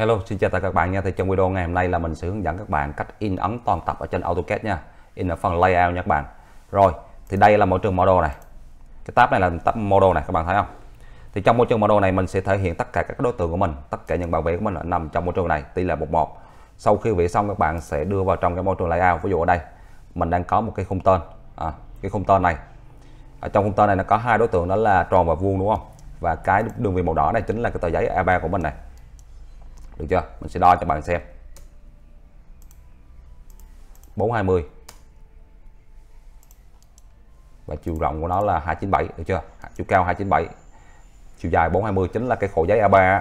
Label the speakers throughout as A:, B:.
A: Hello, xin chào tất cả các bạn nha. Thì trong video ngày hôm nay là mình sẽ hướng dẫn các bạn cách in ấn toàn tập ở trên AutoCAD nha. In ở phần layout nha các bạn. Rồi, thì đây là môi trường model này. Cái tab này là tab model này các bạn thấy không? Thì trong môi trường model này mình sẽ thể hiện tất cả các đối tượng của mình, tất cả những bảo vệ của mình là nằm trong môi trường này, tỷ lệ 11. Sau khi vẽ xong các bạn sẽ đưa vào trong cái môi trường layout. Ví dụ ở đây mình đang có một cái khung tên. À, cái khung tên này. Ở trong khung tên này nó có hai đối tượng đó là tròn và vuông đúng không? Và cái đường viền màu đỏ này chính là cái tờ giấy A3 của mình này được chưa mình sẽ đo cho bạn xem 420 và chiều rộng của nó là 297 được chưa chiều cao 297 chiều dài 420 chính là cái khổ giấy A3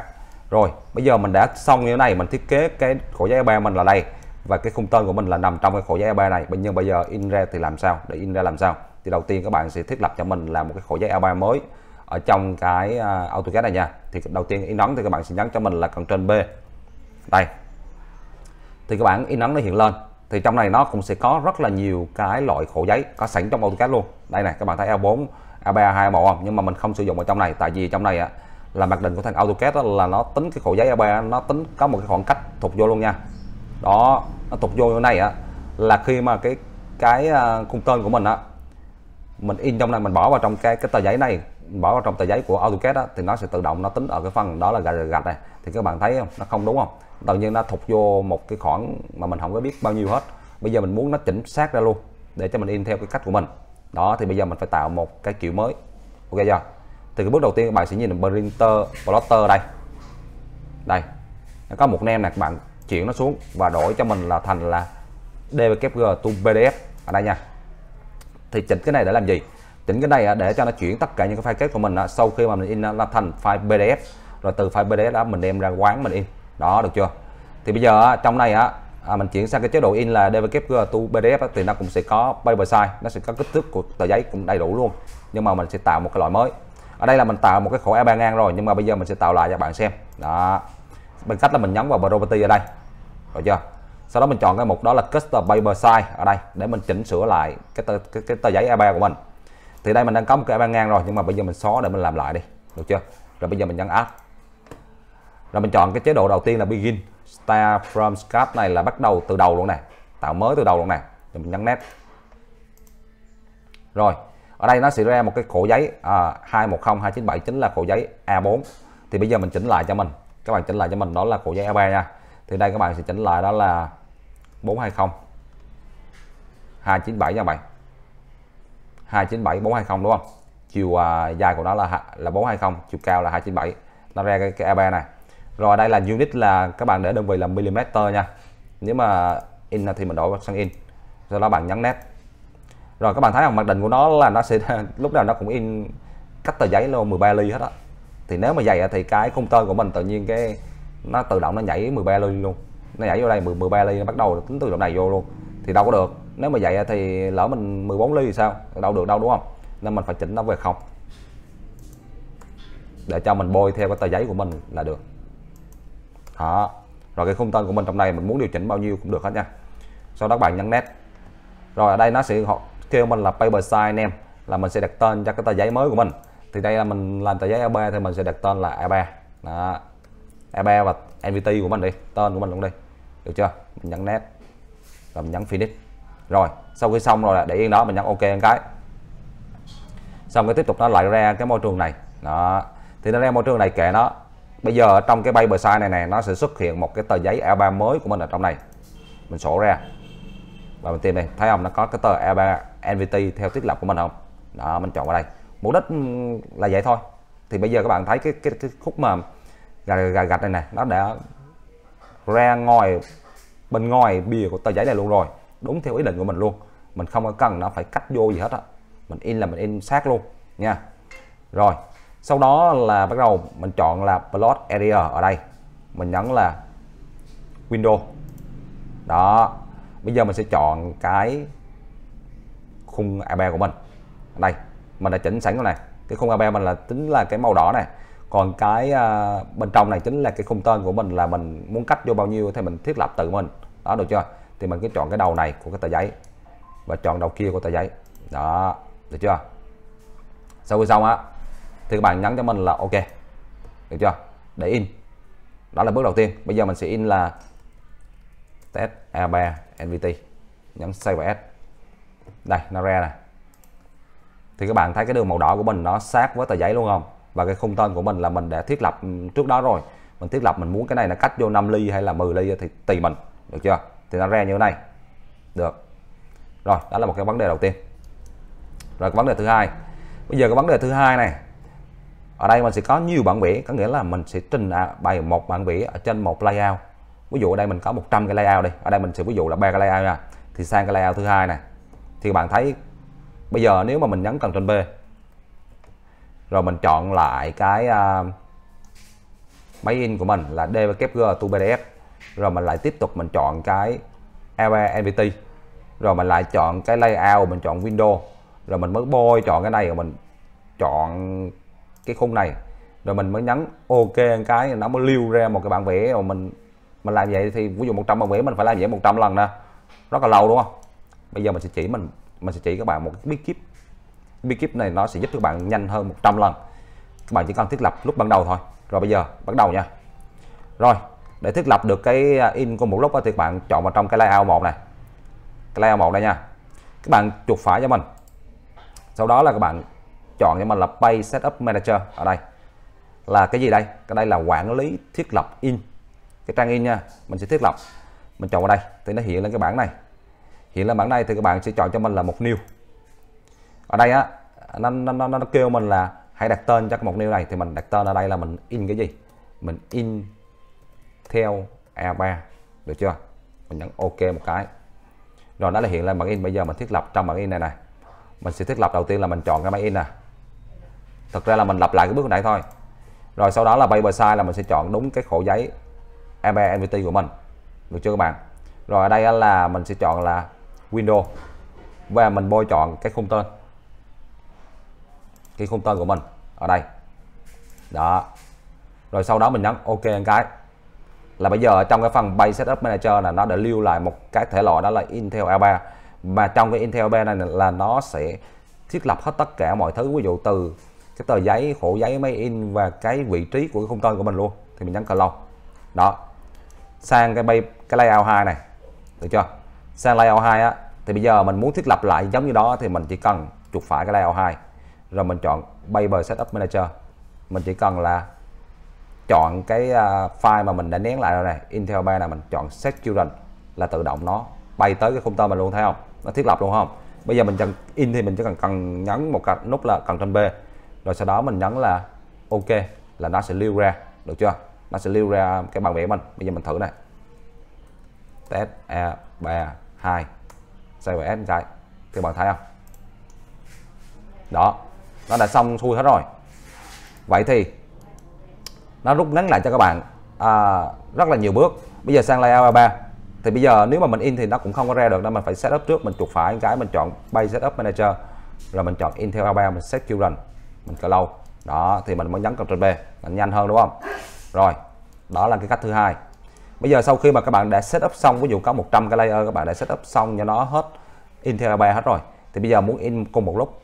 A: rồi bây giờ mình đã xong như thế này mình thiết kế cái khổ giấy A3 mình là đây và cái khung tên của mình là nằm trong cái khổ giấy A3 này Bây nhưng bây giờ in ra thì làm sao để in ra làm sao thì đầu tiên các bạn sẽ thiết lập cho mình là một cái khổ giấy A3 mới ở trong cái à, AutoCAD này nha thì đầu tiên in ấn thì các bạn sẽ nhấn cho mình là cần trên B đây thì các bạn in ấn nó hiện lên thì trong này nó cũng sẽ có rất là nhiều cái loại khổ giấy có sẵn trong AutoCAD luôn đây này các bạn thấy A4 A3 a màu không nhưng mà mình không sử dụng ở trong này tại vì trong này á, là mặc định của thằng AutoCAD đó là nó tính cái khổ giấy A3 nó tính có một cái khoảng cách thuộc vô luôn nha đó nó thuộc vô như này á là khi mà cái cái cung à, tên của mình á mình in trong này mình bỏ vào trong cái cái tờ giấy này bỏ vào trong tờ giấy của AutoCAD đó, thì nó sẽ tự động nó tính ở cái phần đó là gạch, gạch này thì các bạn thấy không nó không đúng không tự nhiên nó thụt vô một cái khoản mà mình không có biết bao nhiêu hết bây giờ mình muốn nó chỉnh xác ra luôn để cho mình in theo cái cách của mình đó thì bây giờ mình phải tạo một cái kiểu mới ok chưa thì cái bước đầu tiên các bạn sẽ nhìn printer plotter đây đây nó có một nem này các bạn chuyển nó xuống và đổi cho mình là thành là dvkg to pdf ở đây nha thì chỉnh cái này để làm gì chỉnh cái này để cho nó chuyển tất cả những cái file kết của mình sau khi mà mình in nó thành file pdf rồi từ file pdf đó mình đem ra quán mình in đó được chưa thì bây giờ trong này á à, mình chuyển sang cái chế độ in là DVKG to PDF thì nó cũng sẽ có paper size nó sẽ có kích thước của tờ giấy cũng đầy đủ luôn nhưng mà mình sẽ tạo một cái loại mới ở đây là mình tạo một cái khổ A3 ngang rồi nhưng mà bây giờ mình sẽ tạo lại cho bạn xem đó bằng cách là mình nhấn vào property ở đây rồi chưa sau đó mình chọn cái mục đó là custom paper size ở đây để mình chỉnh sửa lại cái tờ, cái, cái tờ giấy A3 của mình thì đây mình đang có một cái ba ngang rồi nhưng mà bây giờ mình xóa để mình làm lại đi được chưa rồi bây giờ mình nhấn add rồi mình chọn cái chế độ đầu tiên là begin start from scratch này là bắt đầu từ đầu luôn này tạo mới từ đầu luôn này rồi mình nhấn next rồi ở đây nó sẽ ra một cái khổ giấy à, 210297 chính là khổ giấy A4 thì bây giờ mình chỉnh lại cho mình các bạn chỉnh lại cho mình đó là khổ giấy A3 nha thì đây các bạn sẽ chỉnh lại đó là 420 297 nha bạn 297 420 đúng không chiều à, dài của nó là là 420 chiều cao là 297 nó ra cái, cái AB này rồi đây là unit là các bạn để đơn vị là mm nha nếu mà in thì mình đổi sang in sau đó bạn nhấn nét rồi các bạn thấy không mặc định của nó là nó sẽ lúc nào nó cũng in cách tờ giấy luôn 13 ly hết á thì nếu mà dày thì cái khung tơ của mình tự nhiên cái nó tự động nó nhảy 13 ly luôn nó nhảy vô đây 13 ly bắt đầu tính từ động này vô luôn thì đâu có được nếu mà vậy thì lỡ mình 14 ly thì sao đâu được đâu đúng không nên mình phải chỉnh nó về không để cho mình bôi theo cái tờ giấy của mình là được đó rồi cái khung tên của mình trong này mình muốn điều chỉnh bao nhiêu cũng được hết nha sau đó các bạn nhấn nét rồi ở đây nó sẽ họ kêu mình là paper size name là mình sẽ đặt tên cho cái tờ giấy mới của mình thì đây là mình làm tờ giấy A3 thì mình sẽ đặt tên là A3 đó A3 và MVT của mình đi tên của mình luôn đi được chưa mình nhấn nét rồi mình nhấn finish rồi sau khi xong rồi là để yên đó mình nhấn ok một cái xong cái tiếp tục nó lại ra cái môi trường này đó thì nó ra môi trường này kệ nó bây giờ trong cái bay bờ sai này này nó sẽ xuất hiện một cái tờ giấy E3 mới của mình ở trong này mình sổ ra và mình tìm đây thấy không nó có cái tờ E3 NVT theo thiết lập của mình không đó mình chọn vào đây mục đích là vậy thôi thì bây giờ các bạn thấy cái cái, cái khúc mà gạch gạch này nè nó đã ra ngoài bên ngoài bìa của tờ giấy này luôn rồi đúng theo ý định của mình luôn mình không có cần nó phải cắt vô gì hết á mình in là mình in sát luôn nha rồi sau đó là bắt đầu mình chọn là plot area ở đây mình nhấn là window đó bây giờ mình sẽ chọn cái khung AB của mình đây mình đã chỉnh sẵn cái này cái khung AB mình là tính là cái màu đỏ này còn cái uh, bên trong này chính là cái khung tên của mình là mình muốn cách vô bao nhiêu thì mình thiết lập tự mình đó được chưa thì mình cứ chọn cái đầu này của cái tờ giấy và chọn đầu kia của tờ giấy đó được chưa sau khi xong á thì các bạn nhắn cho mình là ok được chưa để in đó là bước đầu tiên bây giờ mình sẽ in là test a3 nvt nhấn save và s đây nó ra này thì các bạn thấy cái đường màu đỏ của mình nó sát với tờ giấy luôn không và cái khung tên của mình là mình đã thiết lập ừ, trước đó rồi mình thiết lập mình muốn cái này là cách vô 5 ly hay là 10 ly thì tùy mình được chưa thì nó re như thế này được rồi đó là một cái vấn đề đầu tiên rồi cái vấn đề thứ hai bây giờ cái vấn đề thứ hai này ở đây mình sẽ có nhiều bản vẽ có nghĩa là mình sẽ trình à, bày một bản vẽ ở trên một layout ví dụ ở đây mình có 100 cái layout đi ở đây mình sẽ ví dụ là ba cái layout nha thì sang cái layout thứ hai này thì bạn thấy bây giờ nếu mà mình nhấn cần trên B rồi mình chọn lại cái uh, máy in của mình là dvkg to pdf rồi mình lại tiếp tục mình chọn cái LE nvt rồi mình lại chọn cái layout mình chọn window rồi mình mới bôi chọn cái này rồi mình chọn cái khung này rồi mình mới nhấn ok cái nó mới lưu ra một cái bản vẽ rồi mình mình làm vậy thì ví dụ 100 bản vẽ mình phải làm vậy 100 lần nè rất là lâu đúng không bây giờ mình sẽ chỉ mình mình sẽ chỉ các bạn một cái bí kíp bí kíp này nó sẽ giúp các bạn nhanh hơn 100 lần các bạn chỉ cần thiết lập lúc ban đầu thôi rồi bây giờ bắt đầu nha rồi để thiết lập được cái à, in của một lúc thì các bạn chọn vào trong cái layout một này cái layout một đây nha các bạn chuột phải cho mình sau đó là các bạn chọn cho mình là pay setup manager ở đây là cái gì đây cái đây là quản lý thiết lập in cái trang in nha mình sẽ thiết lập mình chọn vào đây thì nó hiện lên cái bảng này hiện lên bảng này thì các bạn sẽ chọn cho mình là một new ở đây á nó, nó, nó, nó kêu mình là hãy đặt tên cho cái một new này thì mình đặt tên ở đây là mình in cái gì mình in theo A3 được chưa mình nhấn OK một cái rồi nó là hiện lên bản in bây giờ mình thiết lập trong bản in này này mình sẽ thiết lập đầu tiên là mình chọn cái máy in nè thật ra là mình lặp lại cái bước hồi nãy thôi rồi sau đó là paper size là mình sẽ chọn đúng cái khổ giấy a MVT của mình được chưa các bạn rồi ở đây là mình sẽ chọn là Windows và mình bôi chọn cái khung tên cái khung tên của mình ở đây đó rồi sau đó mình nhấn ok một cái là bây giờ trong cái phần Base Setup Manager là nó đã lưu lại một cái thể loại đó là Intel A3 mà trong cái Intel A3 này là nó sẽ thiết lập hết tất cả mọi thứ ví dụ từ cái tờ giấy khổ giấy máy in và cái vị trí của cái khung tên của mình luôn thì mình nhấn close đó sang cái bay cái layout 2 này được chưa sang layout 2 á thì bây giờ mình muốn thiết lập lại giống như đó thì mình chỉ cần chuột phải cái layout 2 rồi mình chọn paper setup manager mình chỉ cần là chọn cái à, file mà mình đã nén lại rồi này Intel Bay là mình chọn set current là tự động nó bay tới cái khung tơ mình luôn thấy không nó thiết lập luôn không bây giờ mình cần in thì mình chỉ cần cần nhấn một cái nút là cần B rồi sau đó mình nhấn là ok là nó sẽ lưu ra được chưa nó sẽ lưu ra cái bản vẽ mình bây giờ mình thử này test e ba hai xây và s chạy các bạn thấy không đó nó đã xong xuôi hết rồi vậy thì nó rút ngắn lại cho các bạn à, rất là nhiều bước bây giờ sang layout A3 thì bây giờ nếu mà mình in thì nó cũng không có ra được nên mình phải setup trước mình chuột phải cái mình chọn bay setup manager rồi mình chọn Intel A3 mình set children mình cờ lâu đó thì mình mới nhấn Ctrl B mình nhanh hơn đúng không rồi đó là cái cách thứ hai bây giờ sau khi mà các bạn đã setup xong ví dụ có 100 cái layer các bạn đã setup xong cho nó hết Intel A3 hết rồi thì bây giờ muốn in cùng một lúc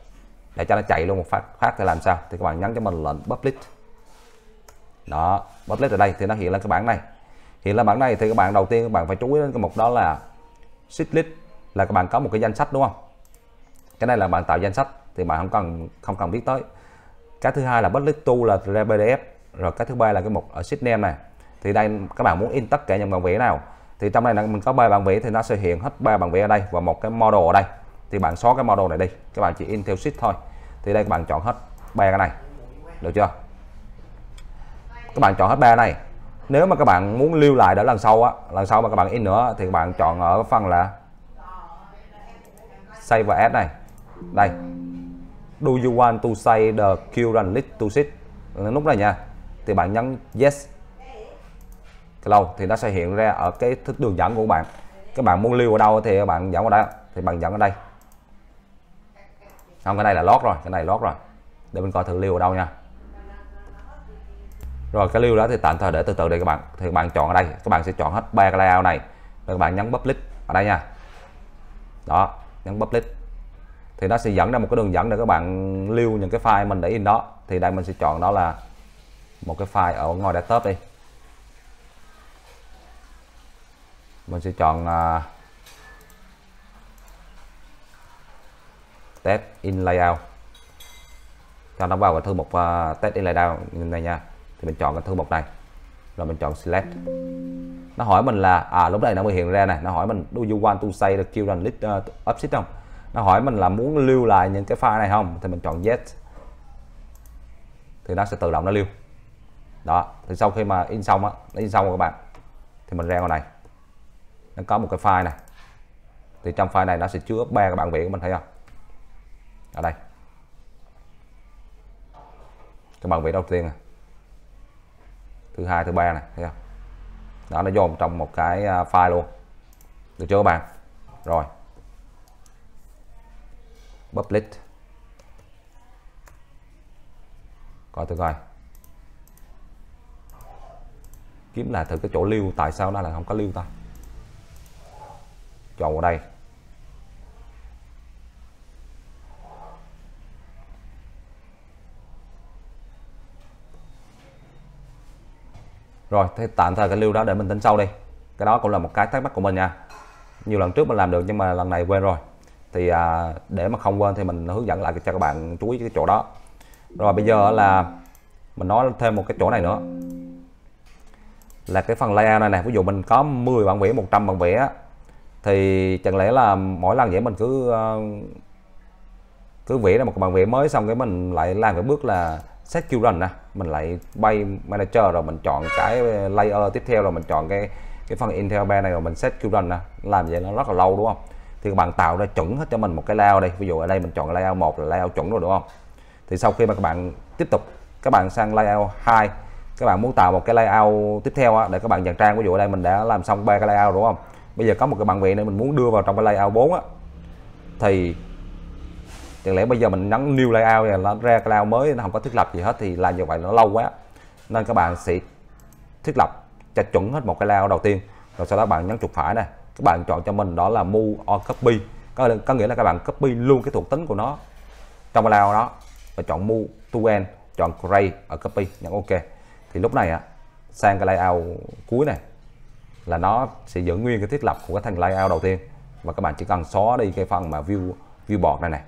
A: để cho nó chạy luôn một phát phát thì làm sao thì các bạn nhấn cho mình lệnh public đó bottleneck ở đây thì nó hiện lên cái bảng này hiện lên bảng này thì các bạn đầu tiên các bạn phải chú ý đến cái mục đó là sheet là các bạn có một cái danh sách đúng không cái này là bạn tạo danh sách thì bạn không cần không cần biết tới cái thứ hai là bottleneck tool là ra pdf rồi cái thứ ba là cái mục ở sheet name này thì đây các bạn muốn in tất cả những bản vẽ nào thì trong này là mình có ba bản vẽ thì nó sẽ hiện hết ba bản vẽ ở đây và một cái model ở đây thì bạn xóa cái model này đi các bạn chỉ in theo sheet thôi thì đây các bạn chọn hết ba cái này được chưa các bạn chọn hết ba này nếu mà các bạn muốn lưu lại để lần sau á lần sau mà các bạn in nữa thì các bạn chọn ở phần là save và add này đây do you want to save the current list to sheet lúc này nha thì bạn nhấn yes lâu thì nó sẽ hiện ra ở cái thức đường dẫn của bạn các bạn muốn lưu ở đâu thì bạn dẫn ở đây thì bạn dẫn ở đây không cái này là lót rồi cái này lót rồi để mình coi thử lưu ở đâu nha rồi cái lưu đó thì tạm thời để từ từ để các bạn thì các bạn chọn ở đây các bạn sẽ chọn hết ba cái layout này rồi các bạn nhấn public ở đây nha đó nhấn public thì nó sẽ dẫn ra một cái đường dẫn để các bạn lưu những cái file mình để in đó thì đây mình sẽ chọn đó là một cái file ở ngoài desktop đi mình sẽ chọn uh, test in layout cho nó vào cái thư mục uh, test in layout này nha thì mình chọn cái thư mục này rồi mình chọn select nó hỏi mình là à lúc này nó mới hiện ra này nó hỏi mình do you want to save the current list uh, không nó hỏi mình là muốn lưu lại những cái file này không thì mình chọn yes thì nó sẽ tự động nó lưu đó thì sau khi mà in xong á nó in xong rồi các bạn thì mình ra ngoài này nó có một cái file này thì trong file này nó sẽ chứa ba cái bản vẽ của mình thấy không ở đây cái bản vẽ đầu tiên này thứ hai thứ ba này thấy không đó nó dồn trong một cái à, file luôn được chưa các bạn rồi public coi tôi coi kiếm là thử cái chỗ lưu tại sao nó là không có lưu ta chọn vào đây rồi thế tạm thời cái lưu đó để mình tính sau đi cái đó cũng là một cái thắc mắc của mình nha nhiều lần trước mình làm được nhưng mà lần này quên rồi thì à, để mà không quên thì mình hướng dẫn lại cho các bạn chú ý cái chỗ đó rồi bây giờ là mình nói thêm một cái chỗ này nữa là cái phần layout này nè ví dụ mình có 10 bản vẽ 100 bản vẽ thì chẳng lẽ là mỗi lần vậy mình cứ ờ, cứ vẽ ra một bản vẽ mới xong cái mình lại làm cái bước là set current nè mình lại bay manager rồi mình chọn cái layer tiếp theo rồi mình chọn cái cái phần Intel Band này rồi mình set current nè làm vậy nó rất là lâu đúng không thì các bạn tạo ra chuẩn hết cho mình một cái layout đây ví dụ ở đây mình chọn layout một là layout chuẩn rồi đúng không thì sau khi mà các bạn tiếp tục các bạn sang layout 2 các bạn muốn tạo một cái layout tiếp theo á, để các bạn dàn trang ví dụ ở đây mình đã làm xong ba cái layout đúng không bây giờ có một cái bạn vị nữa mình muốn đưa vào trong cái layout 4 á, thì chẳng lẽ bây giờ mình nhấn new layout này nó ra cloud mới nó không có thiết lập gì hết thì làm như vậy nó lâu quá nên các bạn sẽ thiết lập cho chuẩn hết một cái layout đầu tiên rồi sau đó bạn nhấn chuột phải này các bạn chọn cho mình đó là move or copy có, có nghĩa là các bạn copy luôn cái thuộc tính của nó trong cái layout đó và chọn move to end chọn create ở copy nhấn ok thì lúc này á sang cái layout cuối này là nó sẽ giữ nguyên cái thiết lập của cái thành layout đầu tiên và các bạn chỉ cần xóa đi cái phần mà view view bọt này này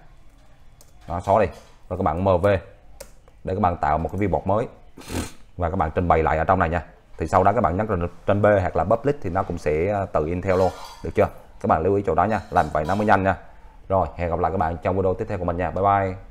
A: đó xóa đi rồi các bạn mv để các bạn tạo một cái viewport mới và các bạn trình bày lại ở trong này nha thì sau đó các bạn nhấn trên B hoặc là public thì nó cũng sẽ ờ, tự in theo luôn được chưa các bạn lưu ý chỗ đó nha làm vậy nó mới nhanh nha rồi hẹn gặp lại các bạn trong video tiếp theo của mình nha bye bye